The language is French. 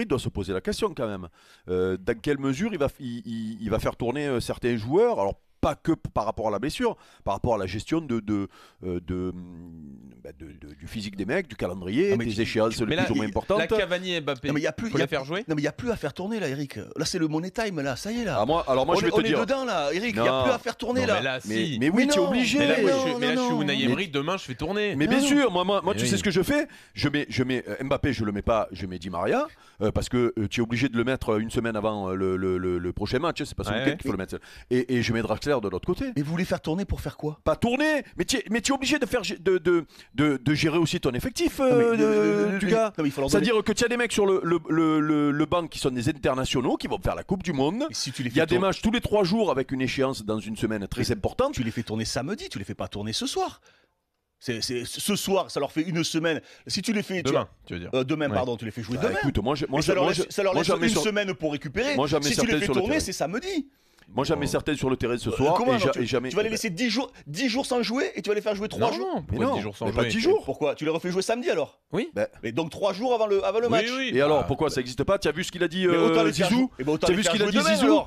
il doit se poser la question quand même. Euh, mm. dans quelle mesure il va, va faire tourner euh, certains joueurs Alors pas que par rapport à la blessure, par rapport à la gestion de, de, euh, mm, bah, de, du physique des mecs, du calendrier, des échéances mais les plus ou moins importantes. La Cavani et Mbappé, il y a plus, faut faire jouer Non, mais il n'y a plus à faire tourner là, Eric. Là, c'est le money time, là, ça y est, là. Ah, moi, alors moi, je vais on est dedans, là, Eric, il n'y a plus à faire tourner là. Mais, oui, tu es obligé. Mais là, je, mais là, je suis Unai Emery, demain, je fais tourner. Mais bien sûr, moi, moi tu eh sais ce que je fais je mets, je mets euh, Mbappé, je le mets pas, je mets Di Maria, euh, parce que tu es obligé de le mettre une semaine avant le, le, prochain match, hein, c'est pas ce qu'il faut le mettre. Et, et je mets Draxler de l'autre côté. Mais vous voulez faire tourner pour faire quoi Pas tourner Mais tu es, obligé de, faire, de, gérer aussi ton effectif, euh, euh, du gars. C'est-à-dire que tu as des mecs sur le, banc qui sont des internationaux qui vont faire la Coupe du Monde. Si tu les Il y a des matchs tous les trois jours avec une échéance dans une semaine très importante. Tu les fais tourner samedi, tu les fais pas tourner ce soir. ce soir, ça leur fait une semaine. Si tu les fais demain, tu, veux dire. Euh, demain, pardon, tu les fais jouer bah, demain. Écoute, moi, je, ça, leur laisse, une semaine pour récupérer. si tu les fais tourner, c'est samedi. Moi, jamais certaine sur le terrain ce euh, soir. Comment, et, tu, jamais. Tu vas les eh ben. laisser 10 jours, 10 jours sans jouer et tu vas les faire jouer 3 jours. Mais non, 10 jours sans mais jouer. pas 10 jours. Pourquoi Tu les refais jouer samedi alors Oui. Bah. Mais donc 3 jours avant le, avant le match. Oui, oui, et alors, bah. pourquoi ça n'existe pas Tu as vu ce qu'il a dit euh, Zizou Tu as vu ce qu'il a dit Zizou